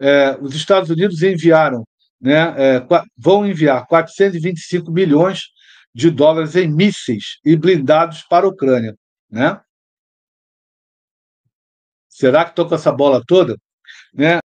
é, os Estados Unidos enviaram, né, é, vão enviar 425 milhões de dólares em mísseis e blindados para a Ucrânia. Né? Será que estou com essa bola toda? Né?